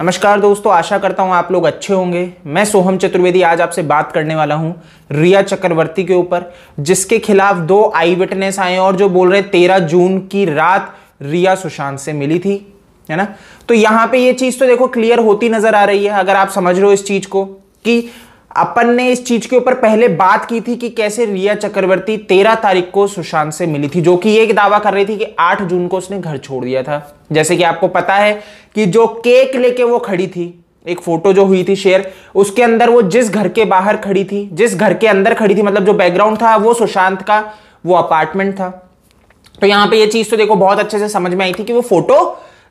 नमस्कार दोस्तों आशा करता हूँ आप लोग अच्छे होंगे मैं सोहम चतुर्वेदी आज आपसे बात करने वाला हूं रिया चक्रवर्ती के ऊपर जिसके खिलाफ दो आई विटनेस आए और जो बोल रहे तेरह जून की रात रिया सुशांत से मिली थी है ना तो यहां पे ये चीज़ तो देखो क्लियर होती नजर आ रही है अगर आप समझ रहे हो इस चीज़ को कि अपन ने इस चीज के ऊपर पहले बात की थी कि कैसे रिया चक्रवर्ती तेरह तारीख को सुशांत से मिली थी जो कि एक दावा कर रही थी कि आठ जून को उसने घर छोड़ दिया था जैसे कि आपको पता है कि जो केक लेके वो खड़ी थी एक फोटो जो हुई थी शेयर उसके अंदर वो जिस घर के बाहर खड़ी थी जिस घर के अंदर खड़ी थी मतलब जो बैकग्राउंड था वो सुशांत का वो अपार्टमेंट था तो यहां पे ये चीज तो देखो बहुत अच्छे से समझ में आई थी कि वो फोटो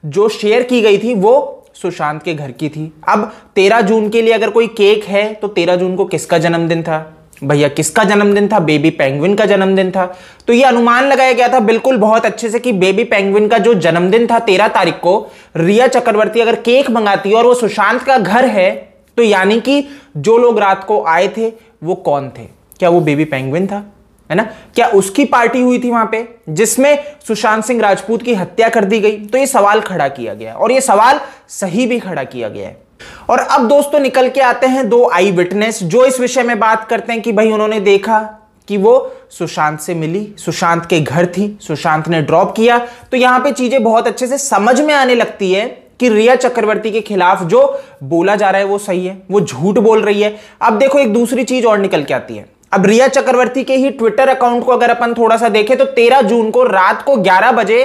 जो शेयर की गई थी वो सुशांत के घर की थी अब तेरह जून के लिए अगर कोई केक है तो तेरह जून को किसका जन्मदिन था भैया किसका जन्मदिन था बेबी पेंगुइन का जन्मदिन था तो ये अनुमान लगाया गया था बिल्कुल बहुत अच्छे से कि बेबी पेंगुइन का जो जन्मदिन था तेरह तारीख को रिया चक्रवर्ती अगर केक मंगाती है और वो सुशांत का घर है तो यानी कि जो लोग रात को आए थे वो कौन थे क्या वो बेबी पेंगुइन था है ना क्या उसकी पार्टी हुई थी वहां पे जिसमें सुशांत सिंह राजपूत की हत्या कर दी गई तो ये सवाल खड़ा किया गया और ये सवाल सही भी खड़ा किया गया है और अब दोस्तों निकल के आते हैं दो आई विटनेस जो इस विषय में बात करते हैं कि भाई उन्होंने देखा कि वो सुशांत से मिली सुशांत के घर थी सुशांत ने ड्रॉप किया तो यहां पे चीजें बहुत अच्छे से समझ में आने लगती है कि रिया चक्रवर्ती के खिलाफ जो बोला जा रहा है वो सही है वो झूठ बोल रही है अब देखो एक दूसरी चीज और निकल के आती है अब रिया चक्रवर्ती के ही ट्विटर अकाउंट को अगर अपन थोड़ा सा देखें तो 13 जून को रात को 11 बजे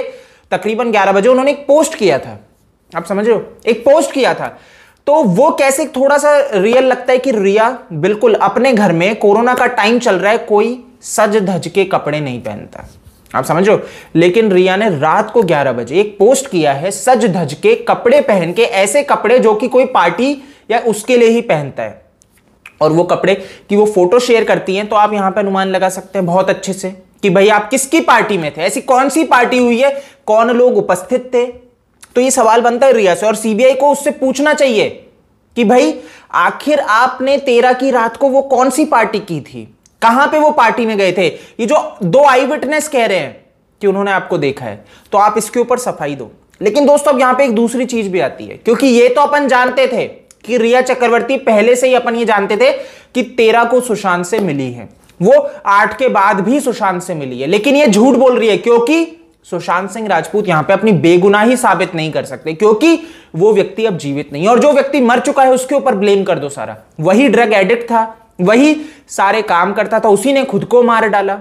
तकरीबन 11 बजे उन्होंने एक पोस्ट किया था आप समझ रहे हो एक पोस्ट किया था तो वो कैसे थोड़ा सा रियल लगता है कि रिया बिल्कुल अपने घर में कोरोना का टाइम चल रहा है कोई सज धज के कपड़े नहीं पहनता आप समझो लेकिन रिया ने रात को 11 बजे एक पोस्ट किया है सज धज के कपड़े पहन के ऐसे कपड़े जो कि कोई पार्टी या उसके लिए ही पहनता है और वो कपड़े की वो फोटो शेयर करती हैं तो आप यहां पे अनुमान लगा सकते हैं बहुत अच्छे से कि भाई आप किसकी पार्टी में थे ऐसी कौन सी पार्टी हुई है कौन लोग उपस्थित थे तो ये सवाल बनता है रिया से और सीबीआई को उससे पूछना चाहिए कि भाई आखिर आपने तेरह की रात को वो कौन सी पार्टी की थी कहां पे वो पार्टी में गए थे ये जो दो आई विटनेस कह रहे हैं कि उन्होंने आपको देखा है तो आप इसके ऊपर सफाई दो लेकिन दोस्तों अब यहां पे एक दूसरी चीज भी आती है क्योंकि ये तो अपन जानते थे कि रिया चक्रवर्ती पहले से ही अपन ये जानते थे कि तेरह को सुशांत से मिली है वो आठ के बाद भी सुशांत से मिली है लेकिन ये झूठ बोल रही है क्योंकि सुशांत सिंह राजपूत यहां पे अपनी बेगुनाही साबित नहीं कर सकते क्योंकि वो व्यक्ति अब जीवित नहीं है और जो व्यक्ति मर चुका है उसके ऊपर ब्लेम कर दो सारा वही ड्रग एडिक्ट था वही सारे काम करता था उसी ने खुद को मार डाला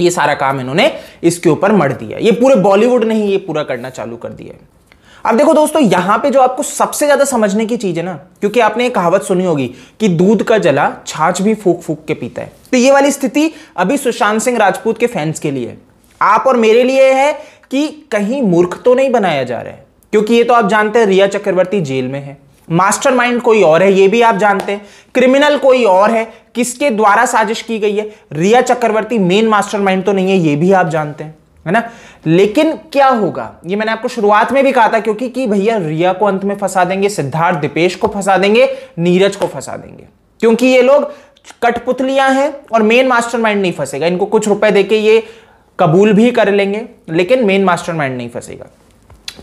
ये सारा काम इन्होंने इसके ऊपर मर दिया ये पूरे बॉलीवुड ने ही ये पूरा करना चालू कर दिया है अब देखो दोस्तों यहां पे जो आपको सबसे ज्यादा समझने की चीज है ना क्योंकि आपने एक कहावत सुनी होगी कि दूध का जला छाछ भी फूक फूक के पीता है तो ये वाली स्थिति अभी सुशांत सिंह राजपूत के फैंस के लिए आप और मेरे लिए है कि कहीं मूर्ख तो नहीं बनाया जा रहा है क्योंकि ये तो आप जानते हैं रिया चक्रवर्ती जेल में है मास्टरमाइंड कोई और है ये भी आप जानते हैं क्रिमिनल कोई और है किसके द्वारा साजिश की गई है रिया चक्रवर्ती मेन मास्टरमाइंड तो नहीं है ये भी आप जानते हैं है ना लेकिन क्या होगा ये मैंने आपको शुरुआत में भी कहा था क्योंकि कि भैया रिया को अंत में फंसा देंगे सिद्धार्थ दीपेश को फंसा देंगे नीरज को फंसा देंगे क्योंकि ये लोग कठपुतलियां हैं और मेन मास्टरमाइंड नहीं फंसेगा इनको कुछ रुपए देके ये कबूल भी कर लेंगे लेकिन मेन मास्टरमाइंड नहीं फंसेगा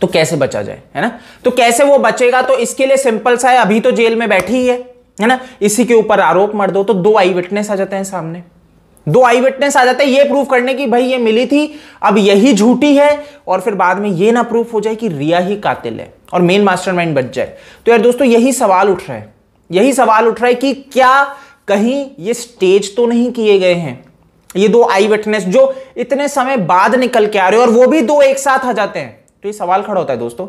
तो कैसे बचा जाए है ना तो कैसे वो बचेगा तो इसके लिए सिंपल सा है अभी तो जेल में बैठी ही है है ना इसी के ऊपर आरोप मर दो तो दो आई विटनेस आ जाते हैं सामने दो आई विटनेस आ जाते हैं ये प्रूफ करने की भाई ये मिली थी अब यही झूठी है और फिर बाद में ये ना प्रूफ हो जाए कि रिया ही कातिल है और मेन मास्टरमाइंड बच जाए तो यार दोस्तों यही सवाल उठ रहा है यही सवाल उठ रहा है कि क्या कहीं ये स्टेज तो नहीं किए गए हैं ये दो आई विटनेस जो इतने समय बाद निकल के आ रहे हो और वो भी दो एक साथ आ जाते हैं तो ये सवाल खड़ा होता है दोस्तों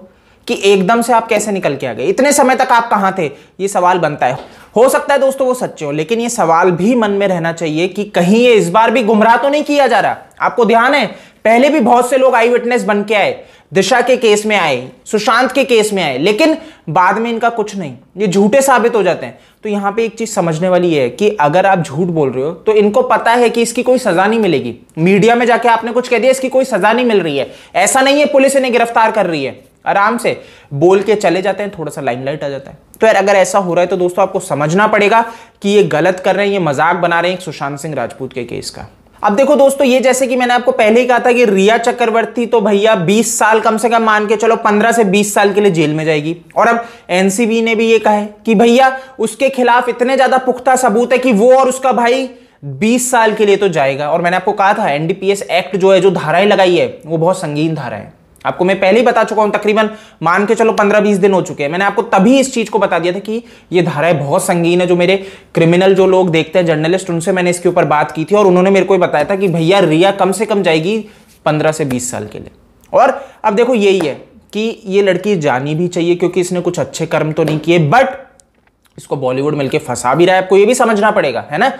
कि एकदम से आप कैसे निकल के आ गए इतने समय तक आप कहाँ थे ये सवाल बनता है हो सकता है दोस्तों वो सच्चे हो लेकिन ये सवाल भी मन में रहना चाहिए कि कहीं ये इस बार भी गुमराह तो नहीं किया जा रहा आपको ध्यान है पहले भी बहुत से लोग आई विटनेस बन के आए दिशा के केस में आए सुशांत के केस में आए लेकिन बाद में इनका कुछ नहीं ये झूठे साबित हो जाते हैं तो यहां पे एक चीज समझने वाली है कि अगर आप झूठ बोल रहे हो तो इनको पता है कि इसकी कोई सजा नहीं मिलेगी मीडिया में जाके आपने कुछ कह दिया इसकी कोई सजा नहीं मिल रही है ऐसा नहीं है पुलिस इन्हें गिरफ्तार कर रही है आराम से बोल के चले जाते हैं थोड़ा सा लाइमलाइट आ जाता है तो यार अगर ऐसा हो रहा है तो दोस्तों आपको समझना पड़ेगा कि ये गलत कर रहे हैं ये मजाक बना रहे हैं सुशांत सिंह राजपूत के केस का अब देखो दोस्तों ये जैसे कि मैंने आपको पहले ही कहा था कि रिया चक्रवर्ती तो भैया 20 साल कम से कम मान के चलो 15 से 20 साल के लिए जेल में जाएगी और अब एनसीबी ने भी ये कहा है कि भैया उसके खिलाफ इतने ज्यादा पुख्ता सबूत है कि वो और उसका भाई 20 साल के लिए तो जाएगा और मैंने आपको कहा था एनडीपीएस एक्ट जो है जो धाराएं लगाई है वो बहुत संगीन धारा है आपको मैं पहले ही बता चुका हूं तकरीबन मान के चलो पंद्रह बीस दिन हो चुके हैं मैंने आपको तभी इस चीज को बता दिया था कि ये धाराएं बहुत संगीन है जो मेरे क्रिमिनल जो लोग देखते हैं जर्नलिस्ट उनसे मैंने इसके ऊपर बात की थी और उन्होंने मेरे को बताया था कि भैया रिया कम से कम जाएगी पंद्रह से बीस साल के लिए और अब देखो यही है कि ये लड़की जानी भी चाहिए क्योंकि इसने कुछ अच्छे कर्म तो नहीं किए बट इसको बॉलीवुड मिलकर फंसा भी रहा है आपको ये भी समझना पड़ेगा है ना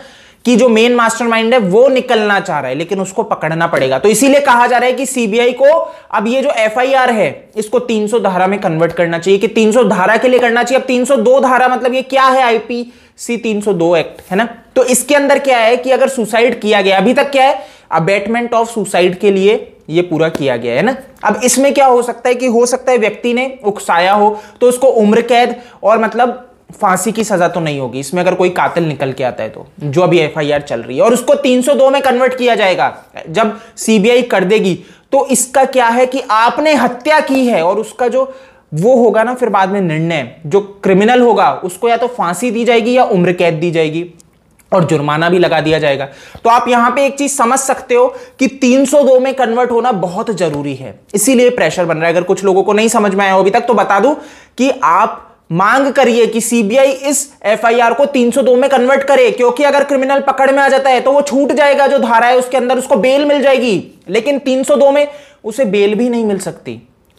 कि जो मेन मास्टरमाइंड है वो निकलना चाह रहा है लेकिन उसको पकड़ना पड़ेगा तो इसीलिए कहा जा रहा है कि सीबीआई को अब ये जो एफआईआर है इसको 300 धारा में कन्वर्ट करना चाहिए कि 300 धारा के लिए करना चाहिए अब 302 धारा मतलब ये क्या है आईपीसी 302 एक्ट है ना तो इसके अंदर क्या है कि अगर सुसाइड किया गया अभी तक क्या है अबेटमेंट ऑफ सुसाइड के लिए ये पूरा किया गया है ना अब इसमें क्या हो सकता है कि हो सकता है व्यक्ति ने उकसाया हो तो उसको उम्र कैद और मतलब फांसी की सजा तो नहीं होगी इसमें अगर कोई कातिल निकल के आता है तो जो अभी एफआईआर चल रही है और उसको 302 में कन्वर्ट किया जाएगा जब सीबीआई कर देगी तो इसका क्या है कि आपने हत्या की है और उसका जो वो होगा ना फिर बाद में निर्णय जो क्रिमिनल होगा उसको या तो फांसी दी जाएगी या उम्र कैद दी जाएगी और जुर्माना भी लगा दिया जाएगा तो आप यहां पे एक चीज समझ सकते हो कि 302 में कन्वर्ट होना बहुत जरूरी है इसीलिए प्रेशर बन रहा है अगर कुछ लोगों को नहीं समझ में आया हो अभी तक तो बता दूं कि आप मांग करिए कि सीबीआई इस एफआईआर को 302 में कन्वर्ट करे क्योंकि अगर क्रिमिनल पकड़ में आ जाता है तो वो छूट जाएगा जो धारा है उसके अंदर उसको बेल मिल जाएगी लेकिन 302 में उसे बेल भी नहीं मिल सकती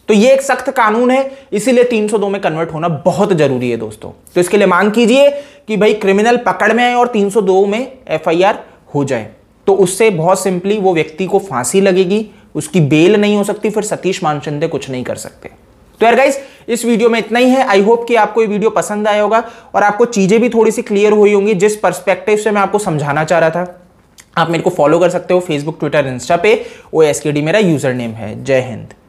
तो ये एक सख्त कानून है इसीलिए 302 में कन्वर्ट होना बहुत जरूरी है दोस्तों तो इसके लिए मांग कीजिए कि भाई क्रिमिनल पकड़ में आए और तीन में एफ हो जाए तो उससे बहुत सिंपली वो व्यक्ति को फांसी लगेगी उसकी बेल नहीं हो सकती फिर सतीश मानचंदे कुछ नहीं कर सकते तो यार गाइस इस वीडियो में इतना ही है आई होप कि आपको ये वीडियो पसंद आया होगा और आपको चीज़ें भी थोड़ी सी क्लियर हुई होंगी जिस परस्पेक्टिव से मैं आपको समझाना चाह रहा था आप मेरे को फॉलो कर सकते हो फेसबुक ट्विटर इंस्टा पे ओ एस के डी मेरा यूजर नेम है जय हिंद